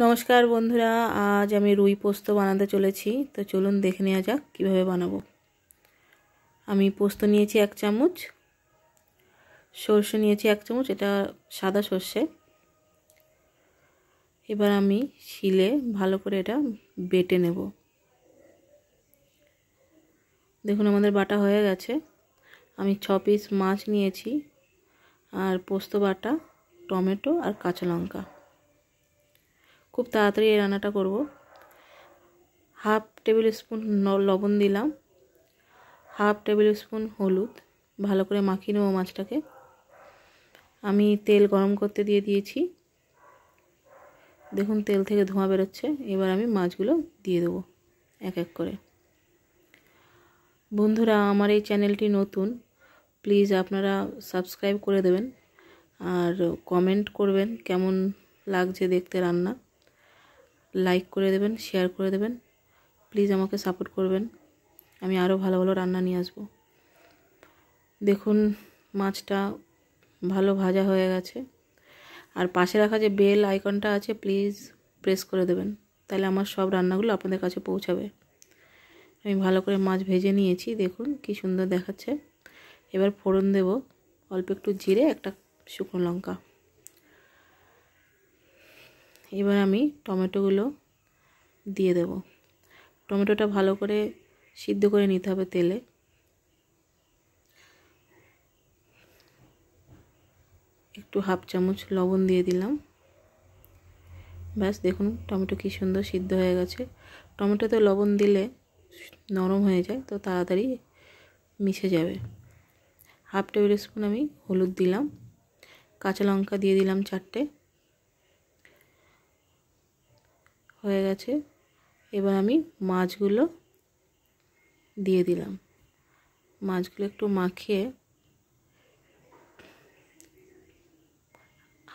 নমস্কার বন্ধুরা আজ আমি রুই পোস্ত বানাতে চলেছি তো চলুন দেখে নেওয়া যাক কীভাবে বানাবো আমি পোস্ত নিয়েছি এক চামচ সর্ষে নিয়েছি এক চামচ এটা সাদা সর্ষে এবার আমি শিলে ভালো করে এটা বেটে নেব দেখুন আমাদের বাটা হয়ে গেছে আমি ছ পিস মাছ নিয়েছি আর পোস্ত বাটা টমেটো আর কাঁচা লঙ্কা খুব তাড়াতাড়ি এই রান্নাটা করব হাফ টেবিল স্পুন লবণ দিলাম হাফ টেবিল স্পুন হলুদ ভালো করে মাখিয়ে নেবো মাছটাকে আমি তেল গরম করতে দিয়ে দিয়েছি দেখুন তেল থেকে ধোঁয়া বেরোচ্ছে এবার আমি মাছগুলো দিয়ে দেবো এক এক করে বন্ধুরা আমার এই চ্যানেলটি নতুন প্লিজ আপনারা সাবস্ক্রাইব করে দেবেন আর কমেন্ট করবেন কেমন লাগছে দেখতে রান্না লাইক করে দেবেন শেয়ার করে দেবেন প্লিজ আমাকে সাপোর্ট করবেন আমি আরও ভালো ভালো রান্না নিয়ে আসব দেখুন মাছটা ভালো ভাজা হয়ে গেছে আর পাশে রাখা যে বেল আইকনটা আছে প্লিজ প্রেস করে দেবেন তাহলে আমার সব রান্নাগুলো আপনাদের কাছে পৌঁছাবে আমি ভালো করে মাছ ভেজে নিয়েছি দেখুন কি সুন্দর দেখাচ্ছে এবার ফোড়ন দেব অল্প একটু জিরে একটা শুকনো লঙ্কা এবার আমি টমেটোগুলো দিয়ে দেব টমেটোটা ভালো করে সিদ্ধ করে নিতে হবে তেলে একটু হাফ চামচ লবণ দিয়ে দিলাম ব্যাস দেখুন টমেটো কি সুন্দর সিদ্ধ হয়ে গেছে টমেটোতে লবণ দিলে নরম হয়ে যায় তো তাড়াতাড়ি মিশে যাবে হাফ টেবিল স্পুন আমি হলুদ দিলাম কাঁচা লঙ্কা দিয়ে দিলাম চারটে হয়ে গেছে এবার আমি মাছগুলো দিয়ে দিলাম মাছগুলো একটু মাখিয়ে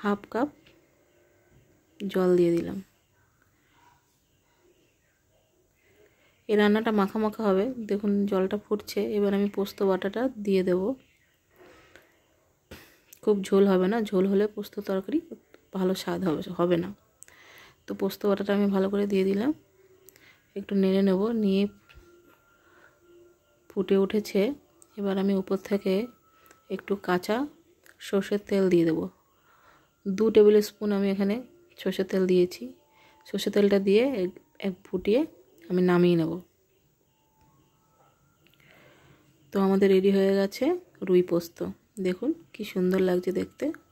হাফ কাপ জল দিয়ে দিলাম এই রান্নাটা মাখা মাখা হবে দেখুন জলটা ফুটছে এবার আমি পোস্ত বাটাটা দিয়ে দেব খুব ঝোল হবে না ঝোল হলে পোস্ত তরকারি ভালো স্বাদ হবে হবে না তো পোস্ত বাটাটা আমি ভালো করে দিয়ে দিলাম একটু নেড়ে নেব নিয়ে ফুটে উঠেছে এবার আমি উপর থেকে একটু কাঁচা সর্ষের তেল দিয়ে দেব দু টেবিল স্পুন আমি এখানে সর্ষের তেল দিয়েছি সর্ষের তেলটা দিয়ে এক ফুটিয়ে আমি নামিয়ে নেব তো আমাদের রেডি হয়ে গেছে রুই পোস্ত দেখুন কি সুন্দর লাগছে দেখতে